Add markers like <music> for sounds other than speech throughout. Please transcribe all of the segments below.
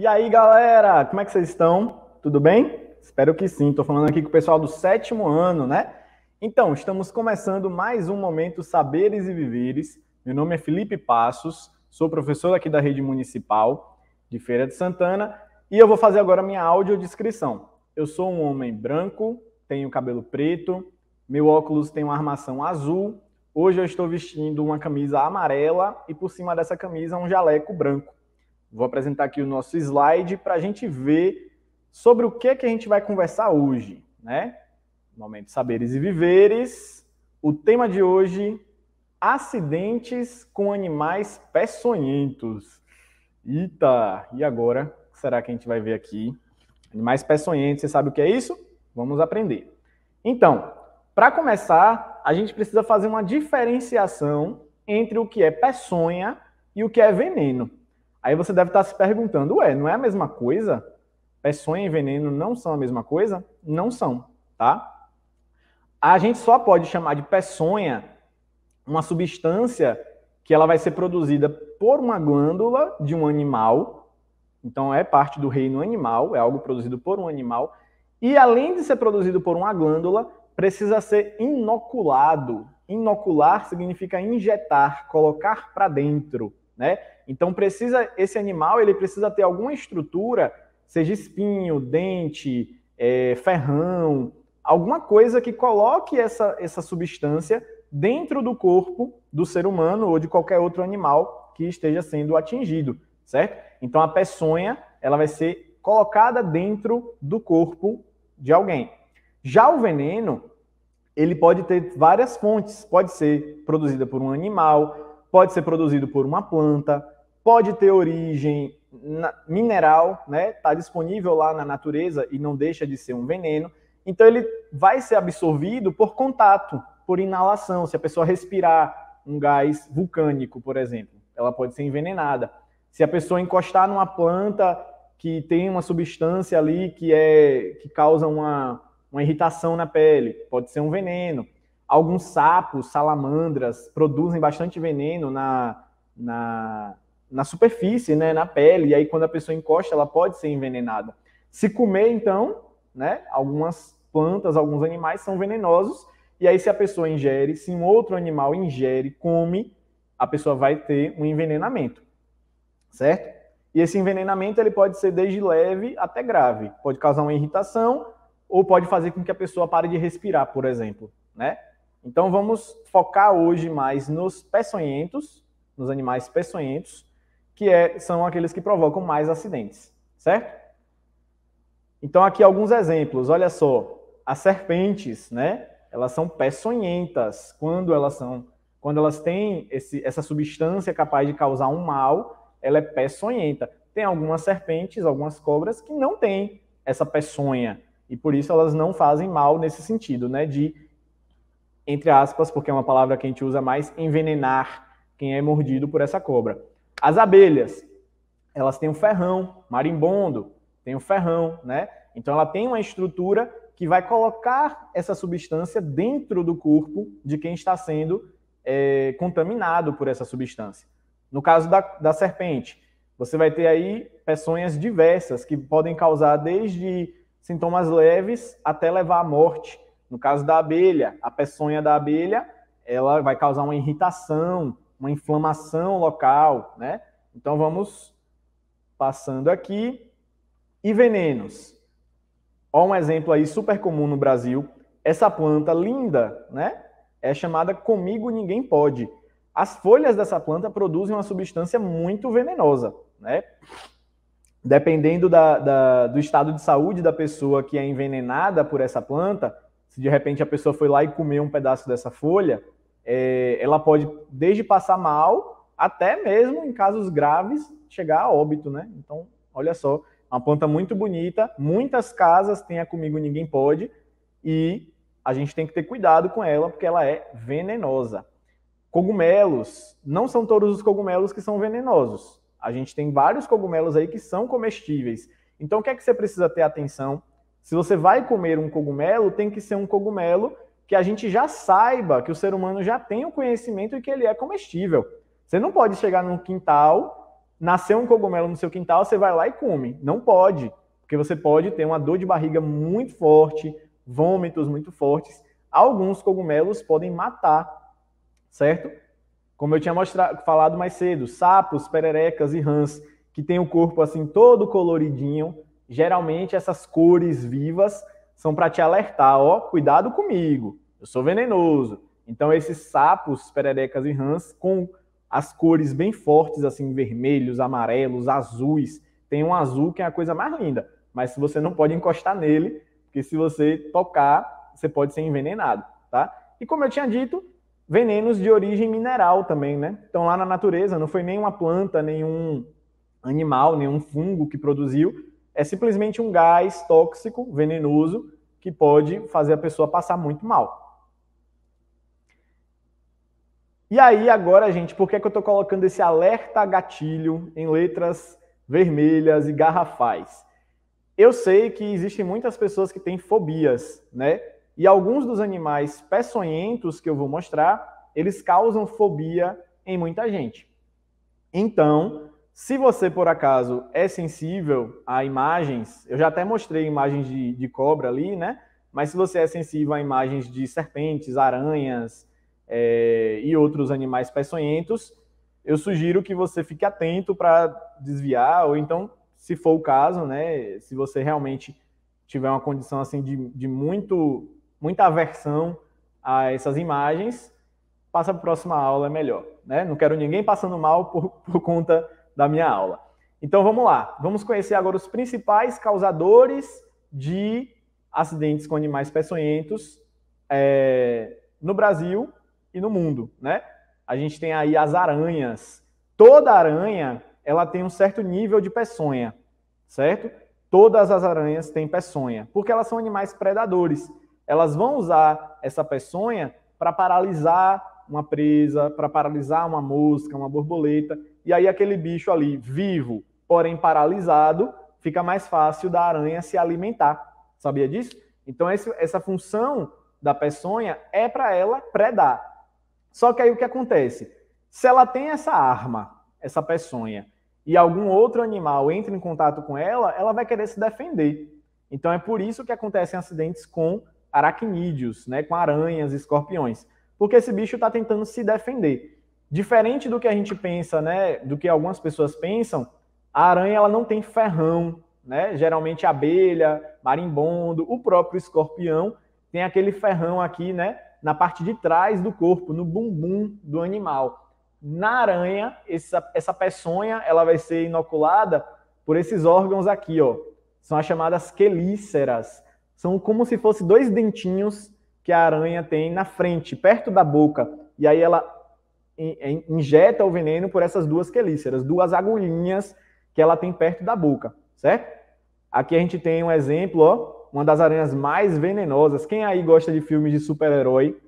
E aí, galera, como é que vocês estão? Tudo bem? Espero que sim. Estou falando aqui com o pessoal do sétimo ano, né? Então, estamos começando mais um momento Saberes e Viveres. Meu nome é Felipe Passos, sou professor aqui da rede municipal de Feira de Santana e eu vou fazer agora minha audiodescrição. Eu sou um homem branco, tenho cabelo preto, meu óculos tem uma armação azul. Hoje eu estou vestindo uma camisa amarela e por cima dessa camisa um jaleco branco. Vou apresentar aqui o nosso slide para a gente ver sobre o que, que a gente vai conversar hoje, né? Momento Saberes e Viveres. O tema de hoje: acidentes com animais peçonhentos. Eita! E agora? O que será que a gente vai ver aqui? Animais peçonhentos, você sabe o que é isso? Vamos aprender. Então, para começar, a gente precisa fazer uma diferenciação entre o que é peçonha e o que é veneno. Aí você deve estar se perguntando, ué, não é a mesma coisa? Peçonha e veneno não são a mesma coisa? Não são, tá? A gente só pode chamar de peçonha uma substância que ela vai ser produzida por uma glândula de um animal. Então é parte do reino animal, é algo produzido por um animal. E além de ser produzido por uma glândula, precisa ser inoculado. Inocular significa injetar, colocar para dentro, né? Então precisa esse animal ele precisa ter alguma estrutura, seja espinho, dente, é, ferrão, alguma coisa que coloque essa, essa substância dentro do corpo do ser humano ou de qualquer outro animal que esteja sendo atingido, certo? Então a peçonha ela vai ser colocada dentro do corpo de alguém. Já o veneno, ele pode ter várias fontes. Pode ser produzida por um animal, pode ser produzido por uma planta, pode ter origem mineral, né? Está disponível lá na natureza e não deixa de ser um veneno. Então ele vai ser absorvido por contato, por inalação. Se a pessoa respirar um gás vulcânico, por exemplo, ela pode ser envenenada. Se a pessoa encostar numa planta que tem uma substância ali que é que causa uma, uma irritação na pele, pode ser um veneno. Alguns sapos, salamandras produzem bastante veneno na, na na superfície, né, na pele, e aí quando a pessoa encosta, ela pode ser envenenada. Se comer, então, né, algumas plantas, alguns animais são venenosos, e aí se a pessoa ingere, se um outro animal ingere, come, a pessoa vai ter um envenenamento, certo? E esse envenenamento ele pode ser desde leve até grave, pode causar uma irritação ou pode fazer com que a pessoa pare de respirar, por exemplo, né? Então vamos focar hoje mais nos peçonhentos, nos animais peçonhentos, que é, são aqueles que provocam mais acidentes, certo? Então, aqui alguns exemplos. Olha só, as serpentes, né? Elas são peçonhentas quando elas são, quando elas têm esse, essa substância capaz de causar um mal, ela é peçonhenta. Tem algumas serpentes, algumas cobras que não têm essa peçonha e por isso elas não fazem mal nesse sentido, né? De entre aspas, porque é uma palavra que a gente usa mais, envenenar quem é mordido por essa cobra. As abelhas, elas têm um ferrão, marimbondo, tem um ferrão, né? Então ela tem uma estrutura que vai colocar essa substância dentro do corpo de quem está sendo é, contaminado por essa substância. No caso da, da serpente, você vai ter aí peçonhas diversas que podem causar desde sintomas leves até levar à morte. No caso da abelha, a peçonha da abelha, ela vai causar uma irritação, uma inflamação local, né? Então vamos passando aqui. E venenos. Ó, um exemplo aí super comum no Brasil. Essa planta linda, né? É chamada comigo ninguém pode. As folhas dessa planta produzem uma substância muito venenosa, né? Dependendo da, da, do estado de saúde da pessoa que é envenenada por essa planta, se de repente a pessoa foi lá e comeu um pedaço dessa folha, é, ela pode desde passar mal até mesmo em casos graves chegar a óbito, né? Então, olha só, uma planta muito bonita, muitas casas tenha comigo ninguém pode e a gente tem que ter cuidado com ela porque ela é venenosa. Cogumelos, não são todos os cogumelos que são venenosos. A gente tem vários cogumelos aí que são comestíveis. Então, o que é que você precisa ter atenção? Se você vai comer um cogumelo, tem que ser um cogumelo que a gente já saiba que o ser humano já tem o conhecimento e que ele é comestível. Você não pode chegar num quintal, nascer um cogumelo no seu quintal, você vai lá e come. Não pode, porque você pode ter uma dor de barriga muito forte, vômitos muito fortes. Alguns cogumelos podem matar, certo? Como eu tinha mostrado, falado mais cedo, sapos, pererecas e rãs que têm o corpo assim todo coloridinho, geralmente essas cores vivas são para te alertar, ó, cuidado comigo, eu sou venenoso. Então esses sapos, pererecas e rãs com as cores bem fortes assim, vermelhos, amarelos, azuis. Tem um azul que é a coisa mais linda, mas você não pode encostar nele, porque se você tocar, você pode ser envenenado, tá? E como eu tinha dito, venenos de origem mineral também, né? Então lá na natureza não foi nenhuma planta, nenhum animal, nenhum fungo que produziu, é simplesmente um gás tóxico, venenoso, que pode fazer a pessoa passar muito mal. E aí, agora, gente, por que, é que eu estou colocando esse alerta gatilho em letras vermelhas e garrafais? Eu sei que existem muitas pessoas que têm fobias, né? E alguns dos animais peçonhentos que eu vou mostrar, eles causam fobia em muita gente. Então, se você, por acaso, é sensível a imagens, eu já até mostrei imagens de, de cobra ali, né? Mas se você é sensível a imagens de serpentes, aranhas é, e outros animais peçonhentos, eu sugiro que você fique atento para desviar, ou então, se for o caso, né? Se você realmente tiver uma condição assim de, de muito, muita aversão a essas imagens, passa para a próxima aula, é melhor. Né? Não quero ninguém passando mal por, por conta da minha aula. Então vamos lá, vamos conhecer agora os principais causadores de acidentes com animais peçonhentos é, no Brasil e no mundo, né? A gente tem aí as aranhas. Toda aranha, ela tem um certo nível de peçonha, certo? Todas as aranhas têm peçonha, porque elas são animais predadores. Elas vão usar essa peçonha para paralisar uma presa, para paralisar uma mosca, uma borboleta e aí aquele bicho ali, vivo, porém paralisado, fica mais fácil da aranha se alimentar. Sabia disso? Então, esse, essa função da peçonha é para ela predar. Só que aí o que acontece? Se ela tem essa arma, essa peçonha, e algum outro animal entra em contato com ela, ela vai querer se defender. Então é por isso que acontecem acidentes com aracnídeos, né, com aranhas, escorpiões, porque esse bicho está tentando se defender. Diferente do que a gente pensa, né, do que algumas pessoas pensam, a aranha ela não tem ferrão, né? Geralmente abelha, marimbondo, o próprio escorpião tem aquele ferrão aqui, né, na parte de trás do corpo, no bumbum do animal. Na aranha, essa, essa peçonha ela vai ser inoculada por esses órgãos aqui, ó. São as chamadas quelíceras. São como se fossem dois dentinhos que a aranha tem na frente, perto da boca. E aí ela injeta o veneno por essas duas quelíceras, duas agulhinhas que ela tem perto da boca, certo? Aqui a gente tem um exemplo, ó, uma das aranhas mais venenosas. Quem aí gosta de filmes de super-herói?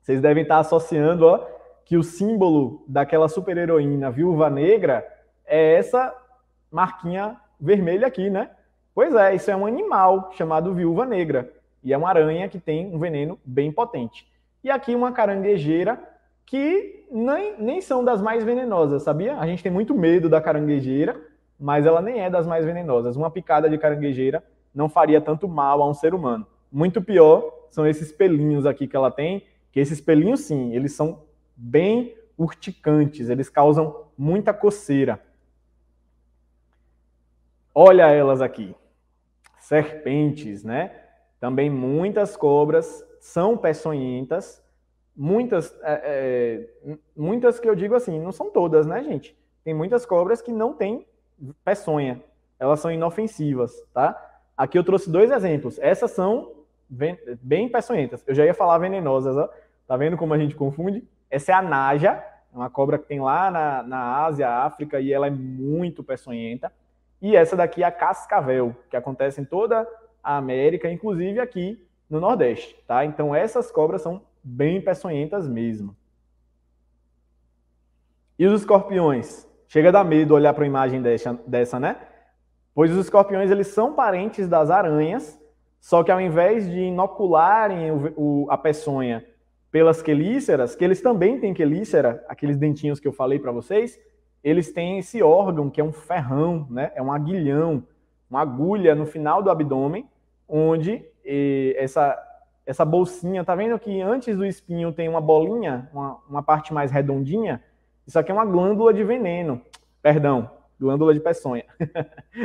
Vocês devem estar associando, ó, que o símbolo daquela super-heroína viúva negra é essa marquinha vermelha aqui, né? Pois é, isso é um animal chamado viúva negra. E é uma aranha que tem um veneno bem potente. E aqui uma caranguejeira que nem, nem são das mais venenosas, sabia? A gente tem muito medo da caranguejeira, mas ela nem é das mais venenosas. Uma picada de caranguejeira não faria tanto mal a um ser humano. Muito pior são esses pelinhos aqui que ela tem, que esses pelinhos, sim, eles são bem urticantes, eles causam muita coceira. Olha elas aqui. Serpentes, né? Também muitas cobras são peçonhentas muitas, é, é, muitas que eu digo assim, não são todas, né, gente? Tem muitas cobras que não têm peçonha, elas são inofensivas, tá? Aqui eu trouxe dois exemplos. Essas são bem peçonhentas. Eu já ia falar venenosas, ó. tá vendo como a gente confunde? Essa é a naja, é uma cobra que tem lá na, na Ásia, África, e ela é muito peçonhenta. E essa daqui é a cascavel, que acontece em toda a América, inclusive aqui no Nordeste, tá? Então essas cobras são bem peçonhentas mesmo. E os escorpiões? Chega a dar medo olhar para a imagem dessa, né? Pois os escorpiões eles são parentes das aranhas, só que ao invés de inocularem o, o, a peçonha pelas quelíceras, que eles também têm quelícera, aqueles dentinhos que eu falei para vocês, eles têm esse órgão que é um ferrão, né? É um aguilhão, uma agulha no final do abdômen, onde eh, essa essa bolsinha, tá vendo que antes do espinho tem uma bolinha, uma, uma parte mais redondinha? Isso aqui é uma glândula de veneno, perdão, glândula de peçonha. <laughs>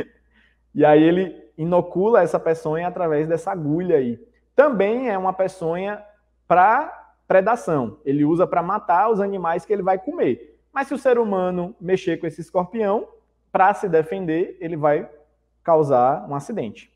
e aí ele inocula essa peçonha através dessa agulha aí. Também é uma peçonha para predação. Ele usa para matar os animais que ele vai comer. Mas se o ser humano mexer com esse escorpião, para se defender, ele vai causar um acidente.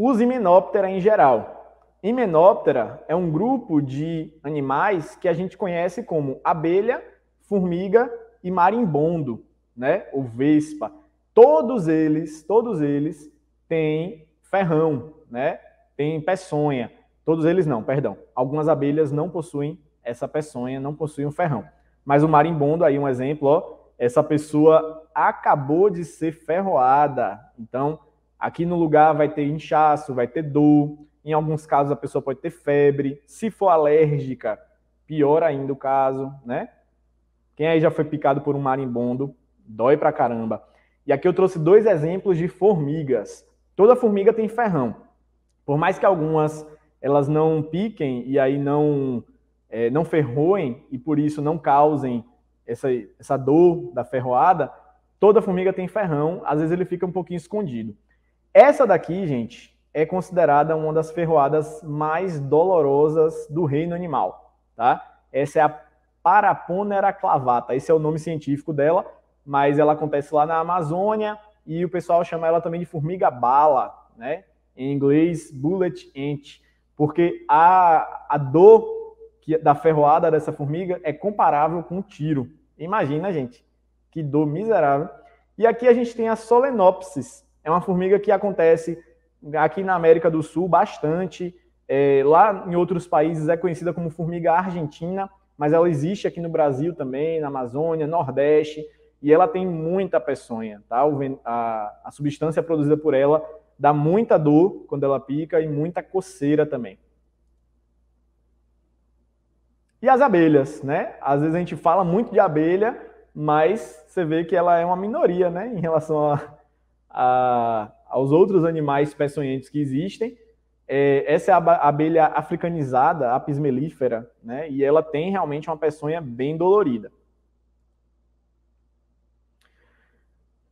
Os himenóptera em geral. Himenóptera é um grupo de animais que a gente conhece como abelha, formiga e marimbondo, né? Ou vespa. Todos eles, todos eles têm ferrão, né? Tem peçonha. Todos eles não, perdão. Algumas abelhas não possuem essa peçonha, não possuem o ferrão. Mas o marimbondo aí um exemplo, ó, essa pessoa acabou de ser ferroada. Então, Aqui no lugar vai ter inchaço, vai ter dor. Em alguns casos a pessoa pode ter febre. Se for alérgica, pior ainda o caso, né? Quem aí já foi picado por um marimbondo, dói pra caramba. E aqui eu trouxe dois exemplos de formigas. Toda formiga tem ferrão. Por mais que algumas elas não piquem e aí não é, não ferroem e por isso não causem essa, essa dor da ferroada, toda formiga tem ferrão, às vezes ele fica um pouquinho escondido. Essa daqui, gente, é considerada uma das ferroadas mais dolorosas do reino animal, tá? Essa é a Paraponera clavata, esse é o nome científico dela, mas ela acontece lá na Amazônia e o pessoal chama ela também de formiga bala, né? Em inglês, bullet ant, porque a, a dor que, da ferroada dessa formiga é comparável com o tiro. Imagina, gente, que dor miserável. E aqui a gente tem a Solenopsis, é uma formiga que acontece aqui na América do Sul bastante. É, lá em outros países é conhecida como formiga argentina, mas ela existe aqui no Brasil também, na Amazônia, Nordeste, e ela tem muita peçonha, tá? A, a substância produzida por ela dá muita dor quando ela pica e muita coceira também. E as abelhas, né? Às vezes a gente fala muito de abelha, mas você vê que ela é uma minoria, né, em relação a, a, aos outros animais peçonhentos que existem. É, essa é a abelha africanizada, apis pismelífera, né? E ela tem realmente uma peçonha bem dolorida.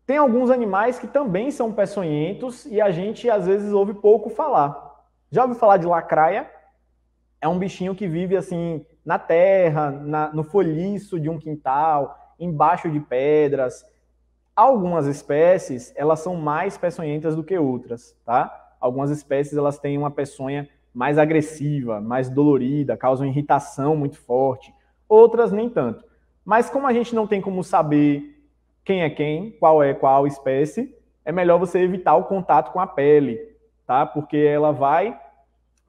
Tem alguns animais que também são peçonhentos e a gente às vezes ouve pouco falar. Já ouviu falar de lacraia? É um bichinho que vive assim na terra, na, no folhiço de um quintal, embaixo de pedras. Algumas espécies, elas são mais peçonhentas do que outras, tá? Algumas espécies, elas têm uma peçonha mais agressiva, mais dolorida, causam irritação muito forte. Outras, nem tanto. Mas como a gente não tem como saber quem é quem, qual é qual espécie, é melhor você evitar o contato com a pele, tá? Porque ela vai,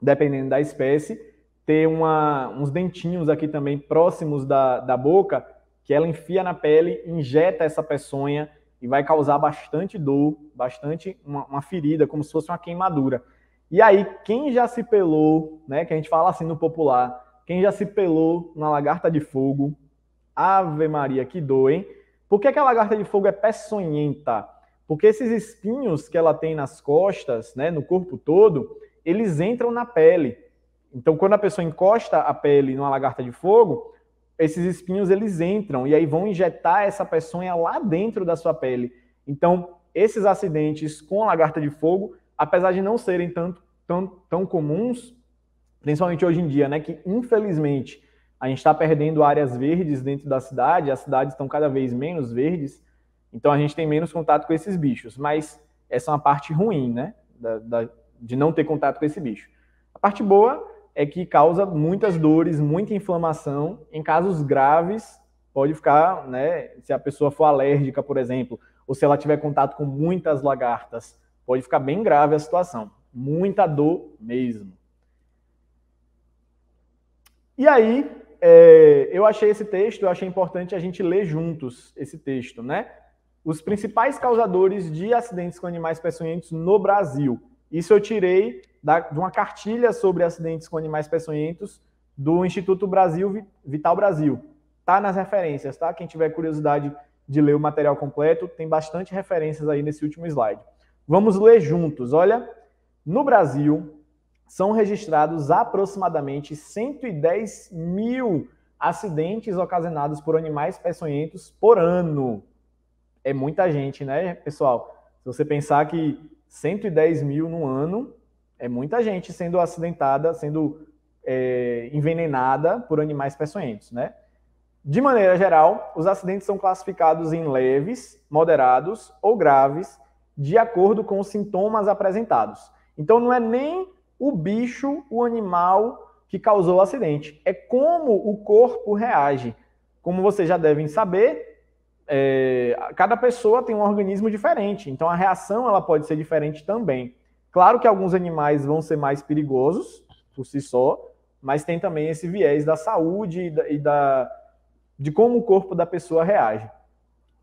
dependendo da espécie, ter uma, uns dentinhos aqui também próximos da, da boca, que ela enfia na pele, injeta essa peçonha e vai causar bastante dor, bastante uma, uma, ferida, como se fosse uma queimadura. E aí, quem já se pelou, né, que a gente fala assim no popular, quem já se pelou na lagarta de fogo, ave maria, que dor, hein? Por que, que a lagarta de fogo é peçonhenta? Porque esses espinhos que ela tem nas costas, né, no corpo todo, eles entram na pele. Então, quando a pessoa encosta a pele numa lagarta de fogo, esses espinhos eles entram e aí vão injetar essa peçonha lá dentro da sua pele. Então, esses acidentes com a lagarta de fogo, apesar de não serem tanto, tão, tão comuns, principalmente hoje em dia, né, que infelizmente a gente está perdendo áreas verdes dentro da cidade, as cidades estão cada vez menos verdes, então a gente tem menos contato com esses bichos. Mas essa é uma parte ruim, né, da, da, de não ter contato com esse bicho. A parte boa é que causa muitas dores, muita inflamação. Em casos graves, pode ficar, né? Se a pessoa for alérgica, por exemplo, ou se ela tiver contato com muitas lagartas, pode ficar bem grave a situação. Muita dor mesmo. E aí, é, eu achei esse texto, eu achei importante a gente ler juntos esse texto, né? Os principais causadores de acidentes com animais peçonhentos no Brasil. Isso eu tirei da, de uma cartilha sobre acidentes com animais peçonhentos do Instituto Brasil Vital Brasil. Tá nas referências, tá? Quem tiver curiosidade de ler o material completo, tem bastante referências aí nesse último slide. Vamos ler juntos. Olha, no Brasil são registrados aproximadamente 110 mil acidentes ocasionados por animais peçonhentos por ano. É muita gente, né, pessoal? Se você pensar que 110 mil no ano é muita gente sendo acidentada, sendo é, envenenada por animais peçonhentos, né? De maneira geral, os acidentes são classificados em leves, moderados ou graves, de acordo com os sintomas apresentados. Então não é nem o bicho, o animal que causou o acidente, é como o corpo reage. Como vocês já devem saber, é, cada pessoa tem um organismo diferente, então a reação ela pode ser diferente também. Claro que alguns animais vão ser mais perigosos por si só, mas tem também esse viés da saúde e da, e da de como o corpo da pessoa reage.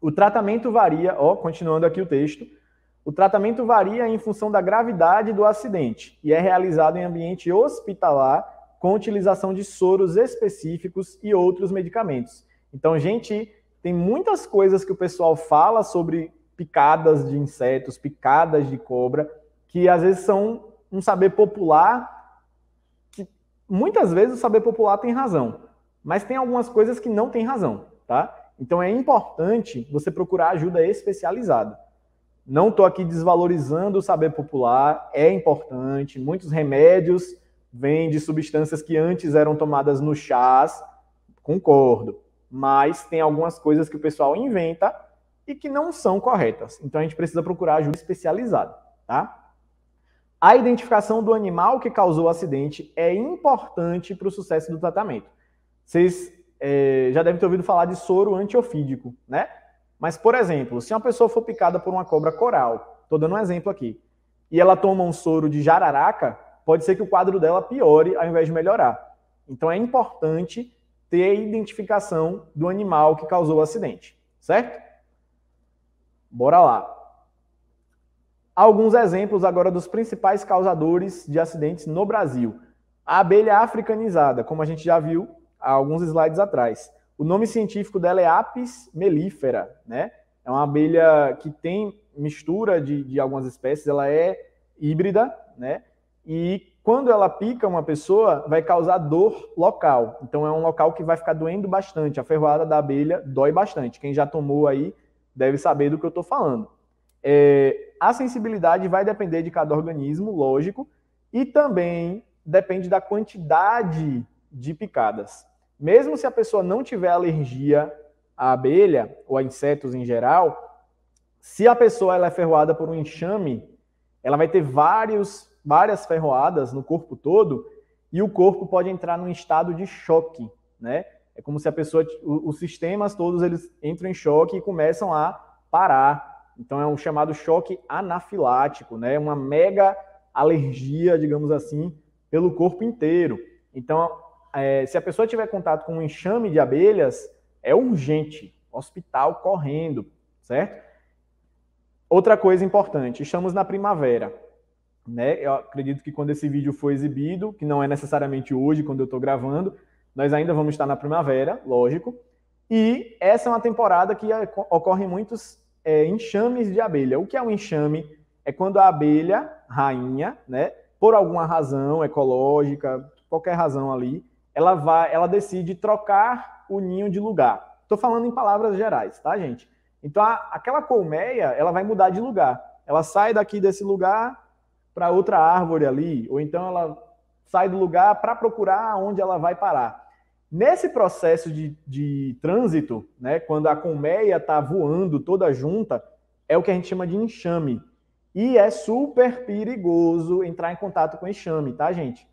O tratamento varia, ó, continuando aqui o texto. O tratamento varia em função da gravidade do acidente e é realizado em ambiente hospitalar com utilização de soros específicos e outros medicamentos. Então, gente, tem muitas coisas que o pessoal fala sobre picadas de insetos, picadas de cobra, que às vezes são um saber popular que muitas vezes o saber popular tem razão, mas tem algumas coisas que não tem razão, tá? Então é importante você procurar ajuda especializada. Não estou aqui desvalorizando o saber popular, é importante. Muitos remédios vêm de substâncias que antes eram tomadas no chás, concordo. Mas tem algumas coisas que o pessoal inventa e que não são corretas. Então a gente precisa procurar ajuda especializada, tá? A identificação do animal que causou o acidente é importante para o sucesso do tratamento. Vocês é, já devem ter ouvido falar de soro antiofídico, né? Mas, por exemplo, se uma pessoa for picada por uma cobra coral, estou dando um exemplo aqui, e ela toma um soro de jararaca, pode ser que o quadro dela piore ao invés de melhorar. Então é importante ter a identificação do animal que causou o acidente, certo? Bora lá. Alguns exemplos agora dos principais causadores de acidentes no Brasil. A abelha africanizada, como a gente já viu há alguns slides atrás. O nome científico dela é Apis mellifera, né? É uma abelha que tem mistura de, de algumas espécies, ela é híbrida, né? E quando ela pica uma pessoa, vai causar dor local. Então é um local que vai ficar doendo bastante. A ferroada da abelha dói bastante. Quem já tomou aí deve saber do que eu estou falando. É, a sensibilidade vai depender de cada organismo, lógico, e também depende da quantidade de picadas. Mesmo se a pessoa não tiver alergia à abelha ou a insetos em geral, se a pessoa ela é ferroada por um enxame, ela vai ter vários, várias ferroadas no corpo todo e o corpo pode entrar num estado de choque, né? É como se a pessoa, os sistemas todos eles entram em choque e começam a parar, então é um chamado choque anafilático, né? Uma mega alergia, digamos assim, pelo corpo inteiro. Então, é, se a pessoa tiver contato com um enxame de abelhas, é urgente, hospital correndo, certo? Outra coisa importante, estamos na primavera, né? Eu acredito que quando esse vídeo for exibido, que não é necessariamente hoje, quando eu estou gravando, nós ainda vamos estar na primavera, lógico. E essa é uma temporada que ocorrem muitos é, enxames de abelha. O que é um enxame? É quando a abelha, rainha, né, por alguma razão ecológica, qualquer razão ali, ela vai, ela decide trocar o ninho de lugar. Estou falando em palavras gerais, tá, gente? Então a, aquela colmeia, ela vai mudar de lugar. Ela sai daqui desse lugar para outra árvore ali, ou então ela sai do lugar para procurar onde ela vai parar. Nesse processo de, de trânsito, né, quando a colmeia está voando toda junta, é o que a gente chama de enxame. E é super perigoso entrar em contato com enxame, tá, gente?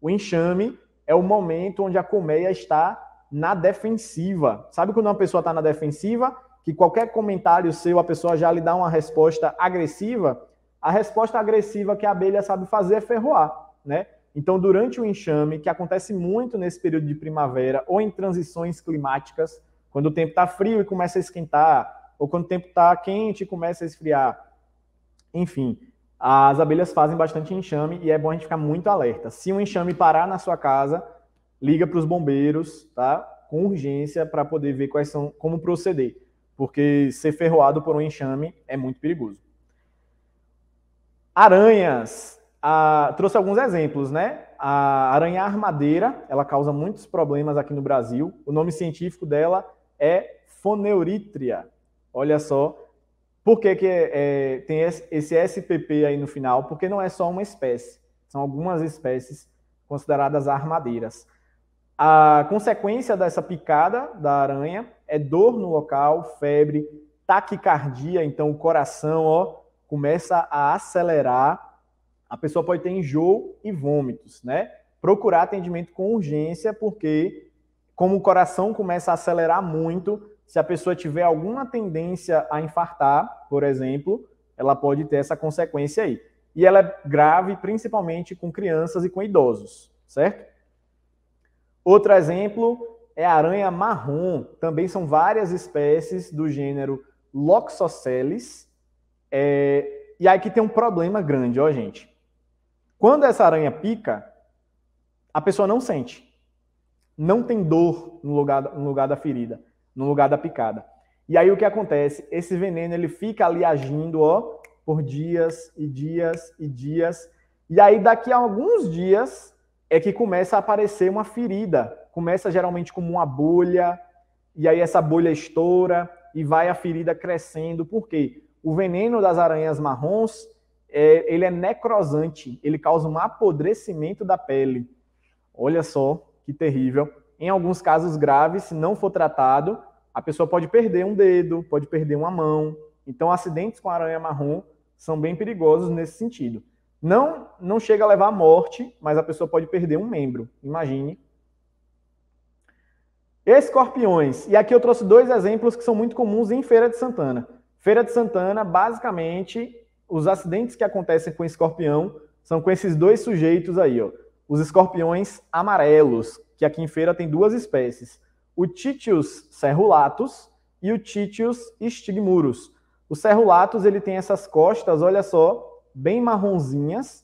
O enxame é o momento onde a colmeia está na defensiva. Sabe quando uma pessoa está na defensiva? Que qualquer comentário seu, a pessoa já lhe dá uma resposta agressiva? A resposta agressiva que a abelha sabe fazer é ferroar, né? Então, durante o enxame, que acontece muito nesse período de primavera ou em transições climáticas, quando o tempo está frio e começa a esquentar, ou quando o tempo está quente e começa a esfriar, enfim, as abelhas fazem bastante enxame e é bom a gente ficar muito alerta. Se um enxame parar na sua casa, liga para os bombeiros, tá? Com urgência para poder ver quais são, como proceder, porque ser ferroado por um enxame é muito perigoso. Aranhas, a, trouxe alguns exemplos, né? A aranha armadeira, ela causa muitos problemas aqui no Brasil. O nome científico dela é Foneurítria. Olha só, por que, que é, tem esse SPP aí no final? Porque não é só uma espécie, são algumas espécies consideradas armadeiras. A consequência dessa picada da aranha é dor no local, febre, taquicardia, então o coração ó, começa a acelerar a pessoa pode ter enjoo e vômitos, né? Procurar atendimento com urgência, porque como o coração começa a acelerar muito, se a pessoa tiver alguma tendência a infartar, por exemplo, ela pode ter essa consequência aí. E ela é grave principalmente com crianças e com idosos, certo? Outro exemplo é a aranha marrom. Também são várias espécies do gênero Loxosceles. É... E aí que tem um problema grande, ó, gente. Quando essa aranha pica, a pessoa não sente. Não tem dor no lugar, no lugar da ferida, no lugar da picada. E aí o que acontece? Esse veneno ele fica ali agindo, ó, por dias e dias e dias. E aí daqui a alguns dias é que começa a aparecer uma ferida. Começa geralmente como uma bolha, e aí essa bolha estoura e vai a ferida crescendo. Por quê? O veneno das aranhas marrons, é, ele é necrosante, ele causa um apodrecimento da pele. Olha só que terrível. Em alguns casos graves, se não for tratado, a pessoa pode perder um dedo, pode perder uma mão. Então, acidentes com aranha marrom são bem perigosos nesse sentido. Não, não chega a levar à morte, mas a pessoa pode perder um membro. Imagine. Escorpiões. E aqui eu trouxe dois exemplos que são muito comuns em Feira de Santana. Feira de Santana, basicamente, os acidentes que acontecem com escorpião são com esses dois sujeitos aí, ó. Os escorpiões amarelos, que aqui em feira tem duas espécies. O Titius serrulatus e o Titius stigmurus. O serrulatus, ele tem essas costas, olha só, bem marronzinhas.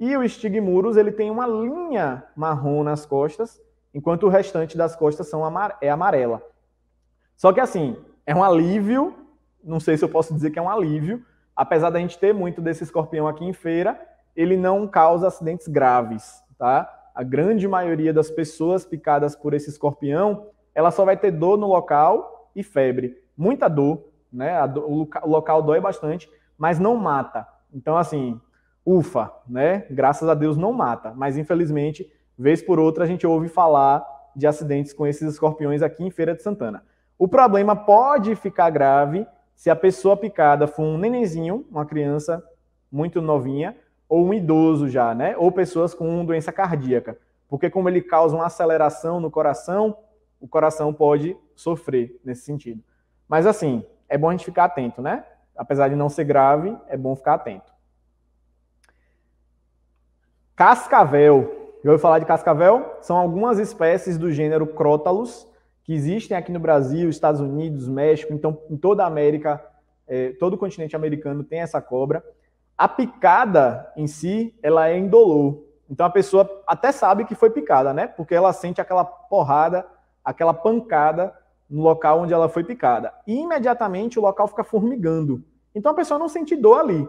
E o stigmurus, ele tem uma linha marrom nas costas, enquanto o restante das costas são amar é amarela. Só que assim, é um alívio, não sei se eu posso dizer que é um alívio, apesar da gente ter muito desse escorpião aqui em feira, ele não causa acidentes graves, tá? A grande maioria das pessoas picadas por esse escorpião, ela só vai ter dor no local e febre. Muita dor, né? o, local, o local dói bastante, mas não mata. Então, assim, ufa, né? Graças a Deus não mata, mas infelizmente, vez por outra, a gente ouve falar de acidentes com esses escorpiões aqui em Feira de Santana. O problema pode ficar grave se a pessoa picada for um nenenzinho, uma criança muito novinha, ou um idoso já, né? Ou pessoas com doença cardíaca. Porque como ele causa uma aceleração no coração, o coração pode sofrer nesse sentido. Mas assim, é bom a gente ficar atento, né? Apesar de não ser grave, é bom ficar atento. Cascavel. Já ouviu falar de cascavel? São algumas espécies do gênero Crotalus, que existem aqui no Brasil, Estados Unidos, México, então em toda a América, é, todo o continente americano tem essa cobra. A picada em si, ela é indolor. Então a pessoa até sabe que foi picada, né? Porque ela sente aquela porrada, aquela pancada no local onde ela foi picada. E imediatamente o local fica formigando. Então a pessoa não sente dor ali.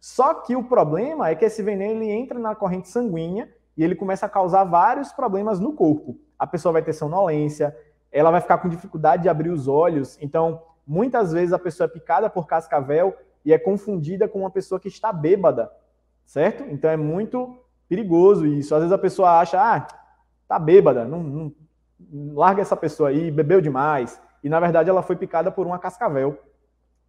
Só que o problema é que esse veneno ele entra na corrente sanguínea e ele começa a causar vários problemas no corpo. A pessoa vai ter sonolência, ela vai ficar com dificuldade de abrir os olhos. Então, muitas vezes a pessoa é picada por cascavel e é confundida com uma pessoa que está bêbada, certo? Então é muito perigoso isso. Às vezes a pessoa acha, ah, tá bêbada, não, não larga essa pessoa aí, bebeu demais. E na verdade ela foi picada por uma cascavel.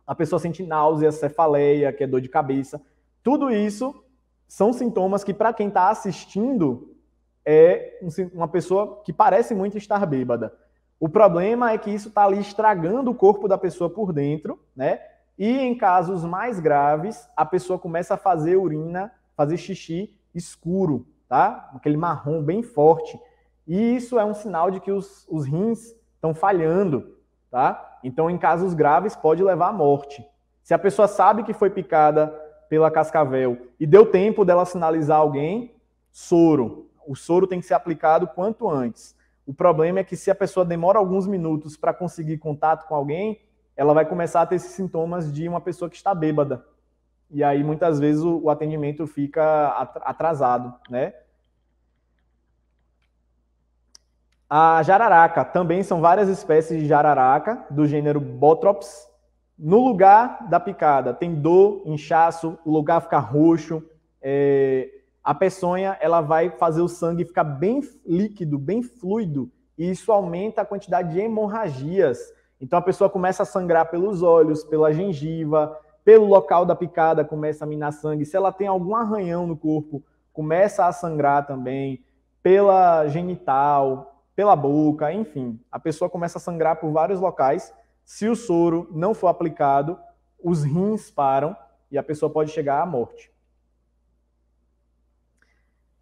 A pessoa sente náusea, cefaleia, que é dor de cabeça. Tudo isso são sintomas que, para quem está assistindo, é uma pessoa que parece muito estar bêbada. O problema é que isso está ali estragando o corpo da pessoa por dentro, né? E em casos mais graves, a pessoa começa a fazer urina, fazer xixi escuro, tá? Aquele marrom bem forte. E isso é um sinal de que os, os rins estão falhando, tá? Então, em casos graves, pode levar à morte. Se a pessoa sabe que foi picada pela cascavel e deu tempo dela sinalizar alguém, soro. O soro tem que ser aplicado quanto antes. O problema é que se a pessoa demora alguns minutos para conseguir contato com alguém, ela vai começar a ter esses sintomas de uma pessoa que está bêbada. E aí muitas vezes o, o atendimento fica atrasado, né? A jararaca, também são várias espécies de jararaca do gênero Botrops. No lugar da picada tem dor, inchaço, o lugar fica roxo, é, a peçonha ela vai fazer o sangue ficar bem líquido, bem fluido, e isso aumenta a quantidade de hemorragias. Então a pessoa começa a sangrar pelos olhos, pela gengiva, pelo local da picada começa a minar sangue. Se ela tem algum arranhão no corpo, começa a sangrar também pela genital, pela boca, enfim. A pessoa começa a sangrar por vários locais. Se o soro não for aplicado, os rins param e a pessoa pode chegar à morte.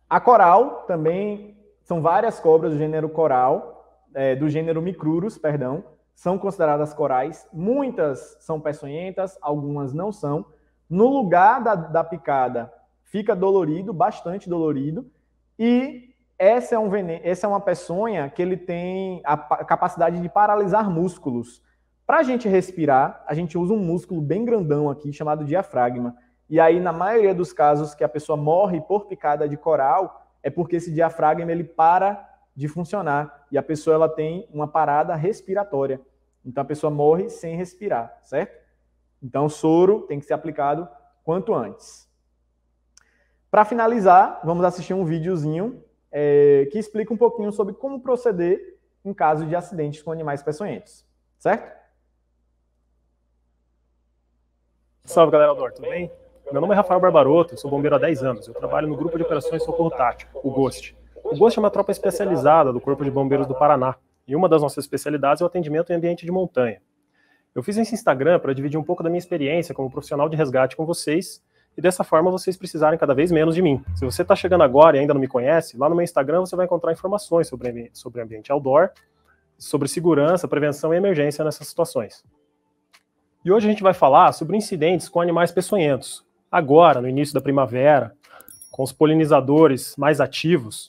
A coral também são várias cobras do gênero coral, é, do gênero micrurus, perdão, são consideradas corais. Muitas são peçonhentas, algumas não são. No lugar da, da picada fica dolorido, bastante dolorido, e essa é, um veneno, essa é uma peçonha que ele tem a capacidade de paralisar músculos. Para a gente respirar, a gente usa um músculo bem grandão aqui chamado diafragma. E aí, na maioria dos casos que a pessoa morre por picada de coral, é porque esse diafragma ele para de funcionar e a pessoa ela tem uma parada respiratória. Então a pessoa morre sem respirar, certo? Então soro tem que ser aplicado quanto antes. Para finalizar, vamos assistir um videozinho é, que explica um pouquinho sobre como proceder em caso de acidentes com animais peçonhentos, certo? Salve galera do Tudo bem? Meu nome é Rafael Barbaroto, sou bombeiro há 10 anos. Eu trabalho no grupo de operações Socorro Tático, o GOST. O GOST é uma tropa especializada do Corpo de Bombeiros do Paraná, e uma das nossas especialidades é o atendimento em ambiente de montanha. Eu fiz esse Instagram para dividir um pouco da minha experiência como profissional de resgate com vocês, e dessa forma vocês precisarem cada vez menos de mim. Se você está chegando agora e ainda não me conhece, lá no meu Instagram você vai encontrar informações sobre, sobre ambiente outdoor, sobre segurança, prevenção e emergência nessas situações. E hoje a gente vai falar sobre incidentes com animais peçonhentos, agora, no início da primavera, com os polinizadores mais ativos,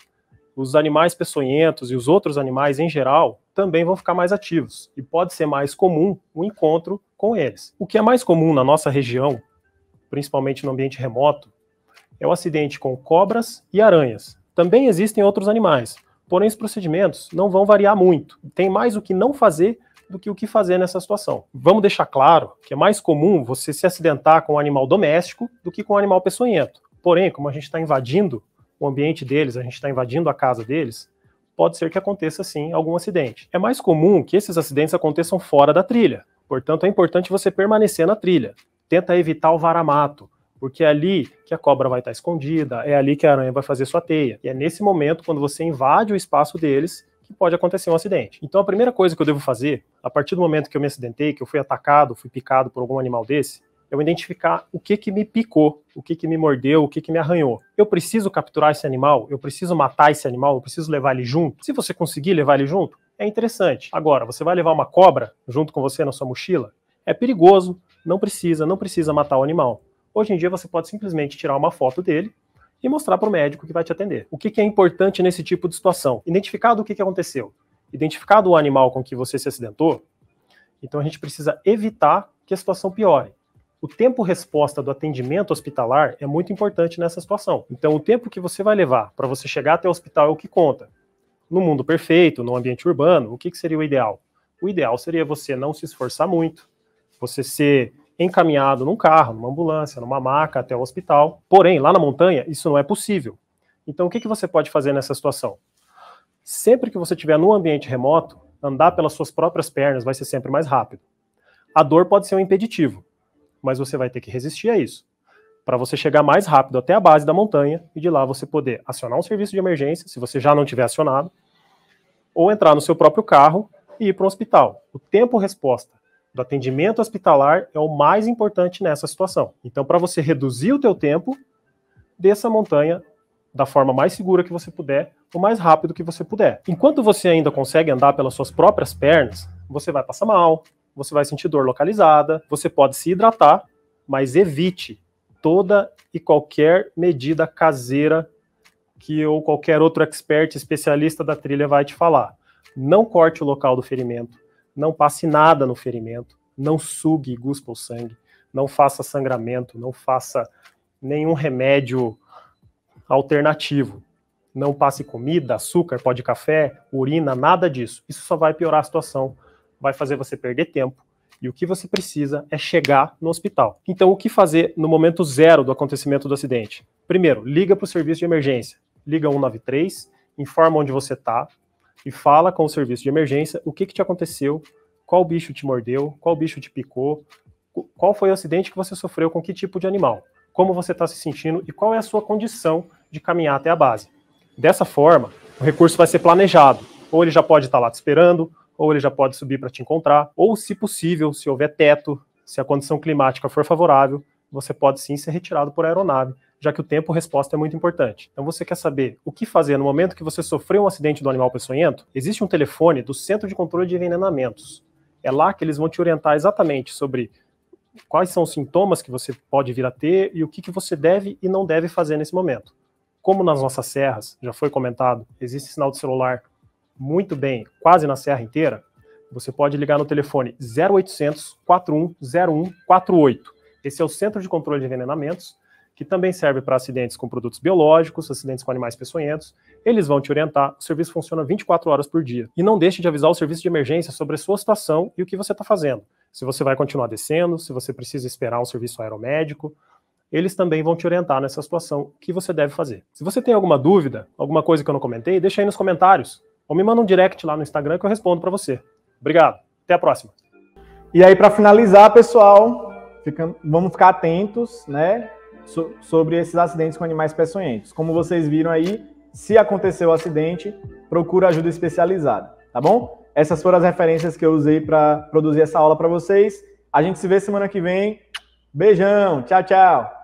os animais peçonhentos e os outros animais em geral também vão ficar mais ativos e pode ser mais comum o um encontro com eles. O que é mais comum na nossa região, principalmente no ambiente remoto, é o acidente com cobras e aranhas. Também existem outros animais, porém os procedimentos não vão variar muito. Tem mais o que não fazer do que o que fazer nessa situação. Vamos deixar claro que é mais comum você se acidentar com um animal doméstico do que com um animal peçonhento. Porém, como a gente está invadindo o ambiente deles, a gente está invadindo a casa deles, pode ser que aconteça sim algum acidente. É mais comum que esses acidentes aconteçam fora da trilha, portanto é importante você permanecer na trilha. Tenta evitar o varamato, porque é ali que a cobra vai estar escondida, é ali que a aranha vai fazer sua teia. E é nesse momento, quando você invade o espaço deles, que pode acontecer um acidente. Então a primeira coisa que eu devo fazer, a partir do momento que eu me acidentei, que eu fui atacado, fui picado por algum animal desse, é eu identificar o que que me picou, o que que me mordeu, o que que me arranhou. Eu preciso capturar esse animal, eu preciso matar esse animal, eu preciso levar ele junto. Se você conseguir levar ele junto, é interessante. Agora, você vai levar uma cobra junto com você na sua mochila? É perigoso, não precisa, não precisa matar o animal. Hoje em dia você pode simplesmente tirar uma foto dele e mostrar para o médico que vai te atender. O que, que, é importante nesse tipo de situação? Identificado o que, que aconteceu, identificado o animal com que você se acidentou, então a gente precisa evitar que a situação piore. O tempo resposta do atendimento hospitalar é muito importante nessa situação. Então, o tempo que você vai levar para você chegar até o hospital é o que conta. No mundo perfeito, no ambiente urbano, o que, que seria o ideal? O ideal seria você não se esforçar muito, você ser encaminhado num carro, numa ambulância, numa maca até o hospital. Porém, lá na montanha, isso não é possível. Então, o que, que você pode fazer nessa situação? Sempre que você estiver num ambiente remoto, andar pelas suas próprias pernas vai ser sempre mais rápido. A dor pode ser um impeditivo, mas você vai ter que resistir a isso para você chegar mais rápido até a base da montanha e de lá você poder acionar um serviço de emergência, se você já não tiver acionado, ou entrar no seu próprio carro e ir para o hospital. O tempo resposta do atendimento hospitalar é o mais importante nessa situação. Então, para você reduzir o teu tempo, desça a montanha da forma mais segura que você puder, o mais rápido que você puder. Enquanto você ainda consegue andar pelas suas próprias pernas, você vai passar mal, você vai sentir dor localizada, você pode se hidratar, mas evite toda e qualquer medida caseira que ou qualquer outro expert especialista da trilha vai te falar. Não corte o local do ferimento, não passe nada no ferimento, não sugue e guspa o sangue, não faça sangramento, não faça nenhum remédio alternativo. Não passe comida, açúcar, pó de café, urina, nada disso. Isso só vai piorar a situação, vai fazer você perder tempo. E o que você precisa é chegar no hospital. Então, o que fazer no momento zero do acontecimento do acidente? Primeiro, liga para o serviço de emergência. Liga 193, informa onde você está, e fala com o serviço de emergência o que, que te aconteceu, qual bicho te mordeu, qual bicho te picou, qual foi o acidente que você sofreu com que tipo de animal, como você está se sentindo e qual é a sua condição de caminhar até a base. Dessa forma, o recurso vai ser planejado, ou ele já pode estar tá lá te esperando, ou ele já pode subir para te encontrar, ou se possível, se houver teto, se a condição climática for favorável, você pode sim ser retirado por aeronave já que o tempo-resposta é muito importante. Então você quer saber o que fazer no momento que você sofreu um acidente do animal peçonhento? Existe um telefone do Centro de Controle de Envenenamentos. É lá que eles vão te orientar exatamente sobre quais são os sintomas que você pode vir a ter e o que, que você deve e não deve fazer nesse momento. Como nas nossas serras, já foi comentado, existe sinal de celular muito bem, quase na serra inteira, você pode ligar no telefone 0800 410148. Esse é o Centro de Controle de Envenenamentos que também serve para acidentes com produtos biológicos, acidentes com animais peçonhentos. Eles vão te orientar. O serviço funciona 24 horas por dia. E não deixe de avisar o serviço de emergência sobre a sua situação e o que você está fazendo. Se você vai continuar descendo, se você precisa esperar um serviço aeromédico, eles também vão te orientar nessa situação o que você deve fazer. Se você tem alguma dúvida, alguma coisa que eu não comentei, deixa aí nos comentários ou me manda um direct lá no Instagram que eu respondo para você. Obrigado. Até a próxima. E aí para finalizar, pessoal, fica, vamos ficar atentos, né? so, sobre esses acidentes com animais peçonhentos. Como vocês viram aí, se aconteceu o acidente, procura ajuda especializada, tá bom? Essas foram as referências que eu usei para produzir essa aula para vocês. A gente se vê semana que vem. Beijão, tchau, tchau.